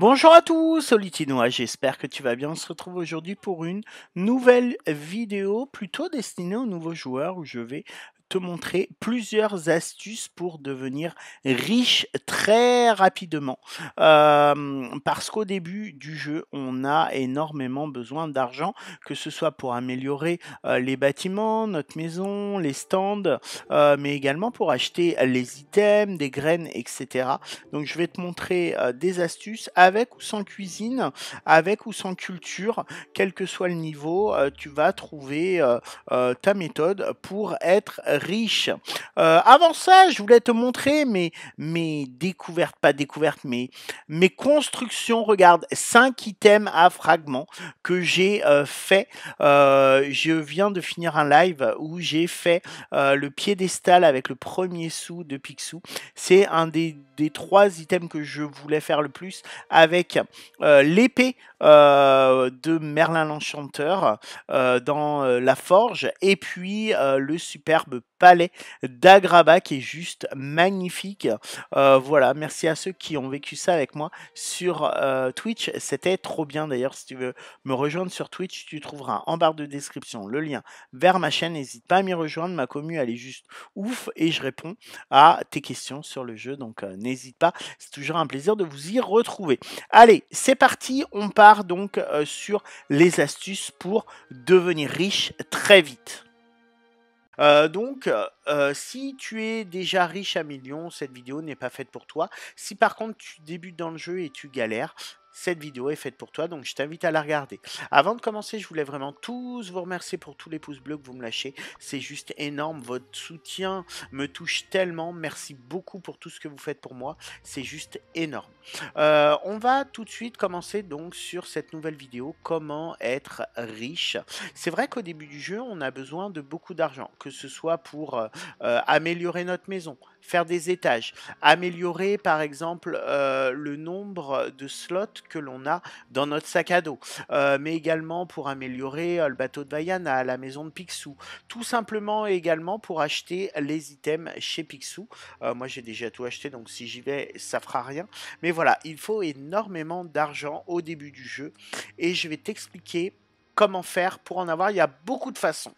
Bonjour à tous, Solitinois, j'espère que tu vas bien. On se retrouve aujourd'hui pour une nouvelle vidéo plutôt destinée aux nouveaux joueurs où je vais te montrer plusieurs astuces pour devenir riche très rapidement. parce qu'au début du jeu, on a énormément besoin d'argent, que ce soit pour améliorer les bâtiments, notre maison, les stands, mais également pour acheter les items, des graines, etc. Donc je vais te montrer des astuces avec ou sans cuisine, avec ou sans culture, quel que soit le niveau, tu vas trouver ta méthode pour être riche. Euh, avant ça, je voulais te montrer mes, mes découvertes, pas découvertes, mais mes constructions. Regarde, cinq items à fragments que j'ai euh, fait. Euh, je viens de finir un live où j'ai fait le piédestal avec le premier sou de Picsou. C'est un des, des, trois items que je voulais faire le plus avec l'épée de Merlin l'Enchanteur dans la forge et puis le superbe palais d'Agraba qui est juste magnifique. Euh, voilà, merci à ceux qui ont vécu ça avec moi sur euh, Twitch. C'était trop bien d'ailleurs. Si tu veux me rejoindre sur Twitch, tu trouveras en barre de description le lien vers ma chaîne. N'hésite pas à m'y rejoindre. Ma commu, elle est juste ouf et je réponds à tes questions sur le jeu. Donc euh, n'hésite pas. C'est toujours un plaisir de vous y retrouver. Allez, c'est parti. On part donc sur les astuces pour devenir riche très vite. Euh, donc, euh, si tu es déjà riche à millions, cette vidéo n'est pas faite pour toi. Si par contre tu débutes dans le jeu et tu galères, cette vidéo est faite pour toi, donc je t'invite à la regarder. Avant de commencer, je voulais vraiment tous vous remercier pour tous les pouces bleus que vous me lâchez. C'est juste énorme, votre soutien me touche tellement. Merci beaucoup pour tout ce que vous faites pour moi. C'est juste énorme. Euh, on va tout de suite commencer donc sur cette nouvelle vidéo, comment être riche. C'est vrai qu'au début du jeu, on a besoin de beaucoup d'argent, que ce soit pour euh, euh, améliorer notre maison, faire des étages, améliorer par exemple euh, le nombre de slots que l'on a dans notre sac à dos, euh, mais également pour améliorer euh, le bateau de Vaiana à la maison de Picsou, tout simplement également pour acheter les items chez Picsou. moi j'ai déjà tout acheté donc si j'y vais ça fera rien, mais voilà, il faut énormément d'argent au début du jeu et je vais t'expliquer comment faire pour en avoir, il y a beaucoup de façons.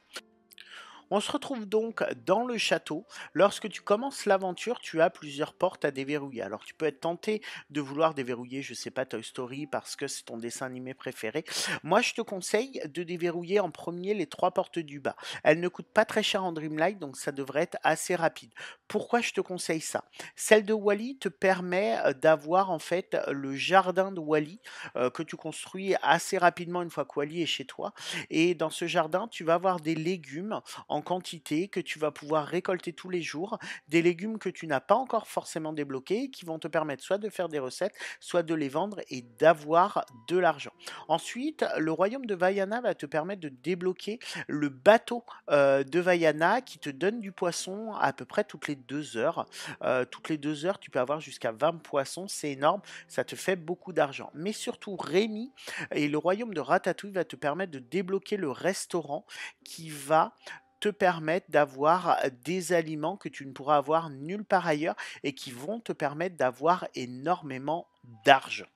On se retrouve donc dans le château. Lorsque tu commences l'aventure, tu as plusieurs portes à déverrouiller. Alors tu peux être tenté de vouloir déverrouiller, je sais pas, Toy Story parce que c'est ton dessin animé préféré. Moi, je te conseille de déverrouiller en premier les trois portes du bas. Elles ne coûtent pas très cher en Dreamlight, donc ça devrait être assez rapide. Pourquoi je te conseille ça Celle de Wally te permet euh, d'avoir en fait le jardin de Wally euh, que tu construis assez rapidement une fois que Wally est chez toi. Et dans ce jardin, tu vas avoir des légumes quantité que tu vas pouvoir récolter tous les jours, des légumes que tu n'as pas encore forcément débloqués, qui vont te permettre soit de faire des recettes, soit de les vendre et d'avoir de l'argent. Ensuite, le royaume de Vaiana va te permettre de débloquer le bateau euh, de Vaiana qui te donne du poisson à peu près toutes les deux heures. Euh, toutes les deux heures, tu peux avoir jusqu'à 20 poissons, c'est énorme, ça te fait beaucoup d'argent. Mais surtout, Rémi et le royaume de Ratatouille va te permettre de débloquer le restaurant qui va te permettre d'avoir euh, des aliments que tu ne pourras avoir nulle part ailleurs et qui vont te permettre d'avoir énormément d'argent.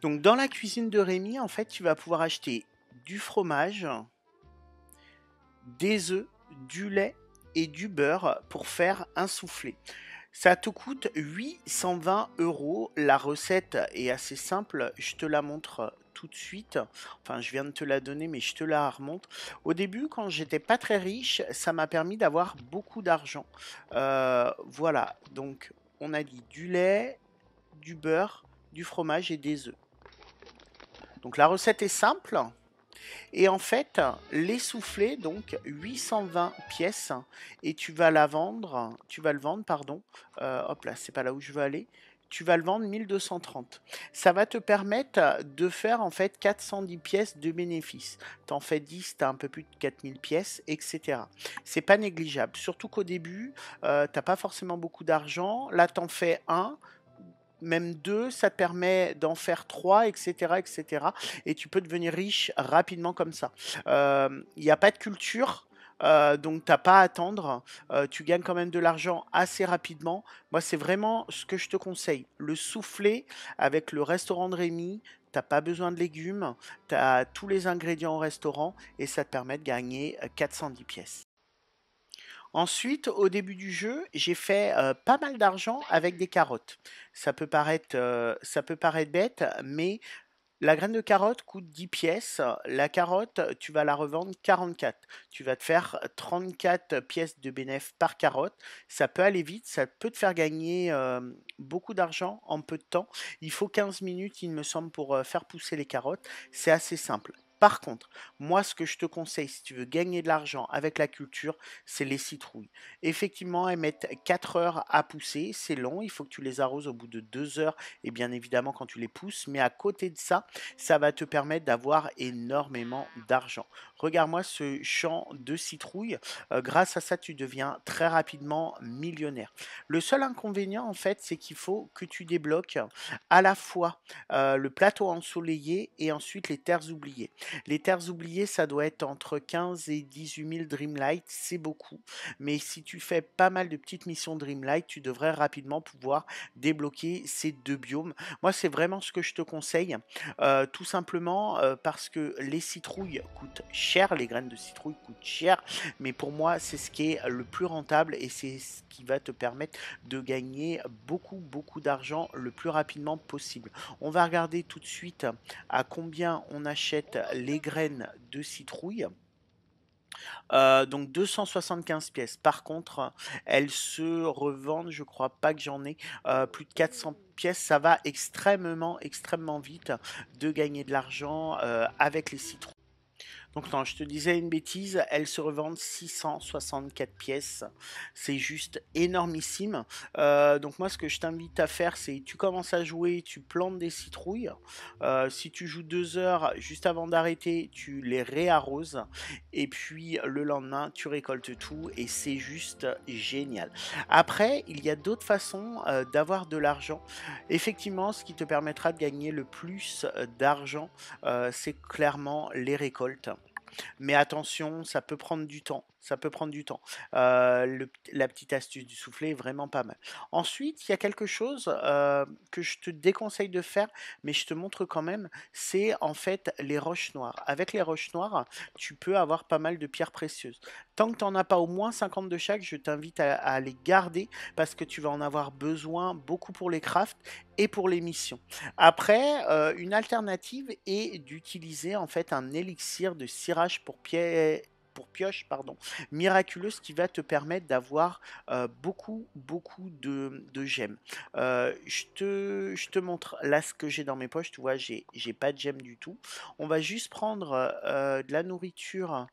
Donc dans la cuisine de Rémi, en fait, tu vas pouvoir acheter du fromage, des œufs, du lait et du beurre pour faire un soufflé. Ça te coûte 820 euros. La recette est assez simple. Je te la montre tout de suite. Enfin, je viens de te la donner, mais je te la remonte. Au début, quand j'étais pas très riche, ça m'a permis d'avoir beaucoup d'argent. Euh, voilà, donc on a dit du lait, du beurre, du fromage et des œufs. Donc la recette est simple. Et en fait, les donc 820 pièces, et tu vas la vendre, tu vas le vendre, pardon. Euh, hop là, c'est pas là où je veux aller tu vas le vendre 1230. Ça va te permettre de faire en fait 410 pièces de bénéfice. Tu en fais 10, tu as un peu plus de 4000 pièces, etc. C'est pas négligeable. Surtout qu'au début, euh, t'as pas forcément beaucoup d'argent. Là, en fais un même deux, ça te permet d'en faire trois, etc., etc. Et tu peux devenir riche rapidement comme ça. Il euh, n'y a pas de culture, euh, donc t'as pas à attendre. Euh, tu gagnes quand même de l'argent assez rapidement. Moi, c'est vraiment ce que je te conseille. Le souffler avec le restaurant de Rémi. T'as pas besoin de légumes, tu as tous les ingrédients au restaurant et ça te permet de gagner 410 euh, pièces. Ensuite, au début du jeu, j'ai fait pas mal d'argent avec des carottes. Ça peut paraître, ça peut paraître bête, mais la graine de carotte coûte 10 pièces. La carotte, tu vas la revendre 44. Tu vas te faire 34 pièces de bénéfice par carotte. Ça peut aller vite, ça peut te faire gagner euh, beaucoup d'argent en peu de temps. Il faut 15 minutes, il me semble, pour euh, faire pousser les carottes. C'est assez simple. Par contre, moi, ce que je te conseille, si tu veux gagner de l'argent avec la culture, c'est les citrouilles. Effectivement, elles mettent 4 heures à pousser, c'est long, il faut que tu les arroses au bout de 2 heures, et bien évidemment quand tu les pousses, mais à côté de ça, ça va te permettre d'avoir énormément d'argent. Regarde-moi ce champ de citrouilles. Euh, grâce à ça, tu deviens très rapidement millionnaire. Le seul inconvénient, en fait, c'est qu'il faut que tu débloques à la fois euh, le plateau ensoleillé et ensuite les terres oubliées. Les terres oubliées, ça doit être entre 15 et 18 000 Dreamlight. C'est beaucoup. Mais si tu fais pas mal de petites missions Dreamlight, tu devrais rapidement pouvoir débloquer ces deux biomes. Moi, c'est vraiment ce que je te conseille. Euh, tout simplement parce que les citrouilles coûtent cher les graines de citrouille coûtent cher, mais pour moi, c'est ce qui est le plus rentable et c'est ce qui va te permettre de gagner beaucoup, beaucoup d'argent le plus rapidement possible. On va regarder tout de suite à combien on achète les graines de citrouille. Euh, donc 275 pièces. Par contre, elles se revendent, je crois pas que j'en ai euh, plus de 400 pièces. Ça va extrêmement, extrêmement vite de gagner de l'argent euh, avec les citrouilles. Donc non, je te disais une bêtise, elles se revendent 664 pièces. C'est juste énormissime. Euh, donc moi, ce que je t'invite à faire, c'est tu commences à jouer, tu plantes des citrouilles. Euh, si tu joues deux heures juste avant d'arrêter, tu les réarroses. Et puis le lendemain, tu récoltes tout et c'est juste génial. Après, il y a d'autres façons euh, d'avoir de l'argent. Effectivement, ce qui te permettra de gagner le plus d'argent, c'est clairement les récoltes. Mais attention, ça peut prendre du temps ça peut prendre du temps. Euh, la petite astuce du soufflet est vraiment pas mal. Ensuite, il y a quelque chose euh, que je te déconseille de faire, mais je te montre quand même, c'est en fait les roches noires. Avec les roches noires, tu peux avoir pas mal de pierres précieuses. Tant que tu n'en as pas au moins 50 de chaque, je t'invite à, les garder parce que tu vas en avoir besoin beaucoup pour les crafts et pour les missions. Après, euh, une alternative est d'utiliser en fait un élixir de cirage pour pierres pour pioche, pardon, miraculeuse qui va te permettre d'avoir euh, beaucoup, beaucoup de, gemmes. Euh, je, te, montre là ce que j'ai dans mes poches, tu vois, j'ai pas de gemmes du tout. On va juste prendre euh, de la nourriture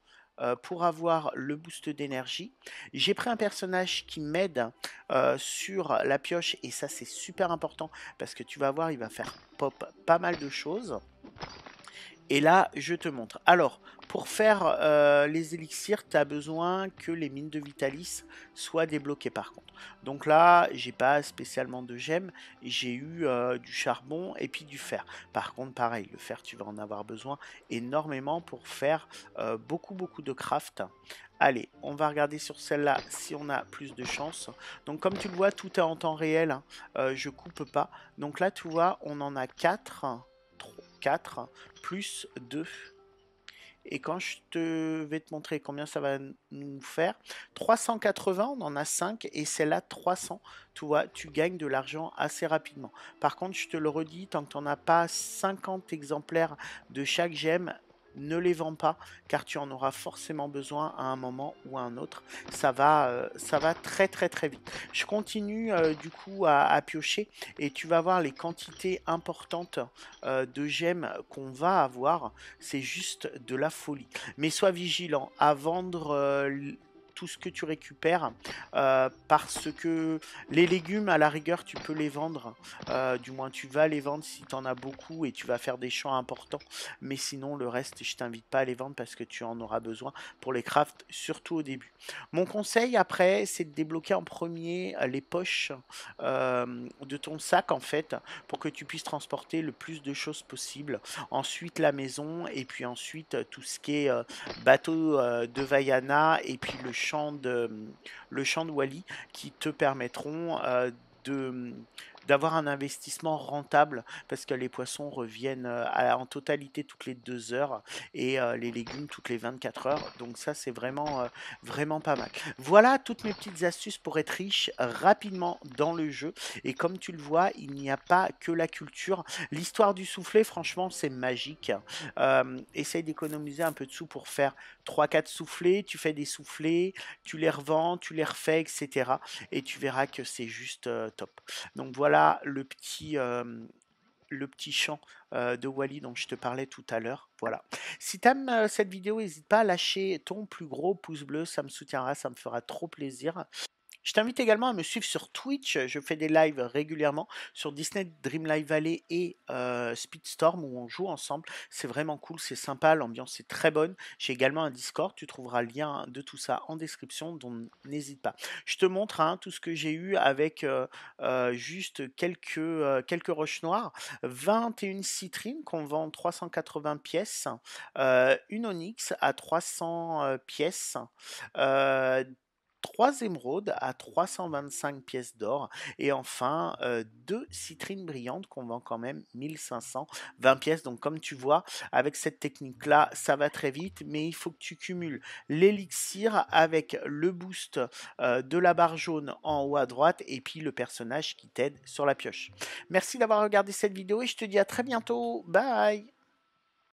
pour avoir le boost d'énergie. J'ai pris un personnage qui m'aide sur la pioche et ça c'est super important parce que tu vas voir il va faire pop pas mal de choses. Et là, je te montre. Alors, pour faire euh, les élixirs, tu as besoin que les mines de Vitalis soient débloquées par contre. Donc là, j'ai pas spécialement de gemmes, j'ai eu euh, du charbon et puis du fer. Par contre, pareil, le fer, tu vas en avoir besoin énormément pour faire euh, beaucoup, beaucoup de craft. Allez, on va regarder sur celle-là si on a plus de chance. Donc comme tu le vois, tout est en temps réel, Je hein. je coupe pas. Donc là, tu vois, on en a 4. 4 plus 2. Et quand je te vais te montrer combien ça va nous faire, 380, on en a 5 et celle-là 300. Tu vois, tu gagnes de l'argent assez rapidement. Par contre, je te le redis, tant que tu n'en as pas 50 exemplaires de chaque gemme, ne les vends pas car tu en auras forcément besoin à un moment ou à un autre. Ça va, euh, ça va très très très vite. Je continue euh, du coup à, piocher et tu vas voir les quantités importantes euh, de gemmes qu'on va avoir. C'est juste de la folie. Mais sois vigilant à vendre tout ce que tu récupères euh, parce que les légumes à la rigueur tu peux les vendre euh, du moins tu vas les vendre si tu en as beaucoup et tu vas faire des champs importants mais sinon le reste je t'invite pas à les vendre parce que tu en auras besoin pour les crafts surtout au début mon conseil après c'est de débloquer en premier euh, les poches de ton sac en fait pour que tu puisses transporter le plus de choses possible ensuite la maison et puis ensuite tout ce qui est bateau de Vaiana et puis le champ de, le champ de Wally qui te permettront euh, de d'avoir un investissement rentable parce que les poissons reviennent euh, en totalité toutes les deux heures et euh, les légumes toutes les 24 heures. Donc ça c'est vraiment euh, vraiment pas mal. Voilà toutes mes petites astuces pour être riche rapidement dans le jeu. Et comme tu le vois, il n'y a pas que la culture. L'histoire du soufflet, franchement, c'est magique. essaye d'économiser un peu de sous pour faire 3-4 soufflets. Tu fais des soufflets, tu les revends, tu les refais, etc. Et tu verras que c'est juste top. Donc voilà le petit, le petit champ de Wally dont je te parlais tout à l'heure. Voilà. Si tu aimes cette vidéo, n'hésite pas à lâcher ton plus gros pouce bleu, ça me soutiendra, ça me fera trop plaisir. Je t'invite également à me suivre sur Twitch. Je fais des lives régulièrement sur Disney Dream Live Alley et Speedstorm où on joue ensemble. C'est vraiment cool, c'est sympa, l'ambiance est très bonne. J'ai également un Discord. Tu trouveras le lien de tout ça en description, donc n'hésite pas. Je te montre hein, tout ce que j'ai eu avec juste quelques, quelques roches noires. 21 citrines qu'on vend 380 pièces. une onyx à 300 pièces. 3 émeraudes à 325 pièces d'or et enfin 2 deux citrines brillantes qu'on vend quand même 1520 pièces. Donc comme tu vois, avec cette technique là, ça va très vite, mais il faut que tu cumules l'élixir avec le boost de la barre jaune en haut à droite et puis le personnage qui t'aide sur la pioche. Merci d'avoir regardé cette vidéo et je te dis à très bientôt. Bye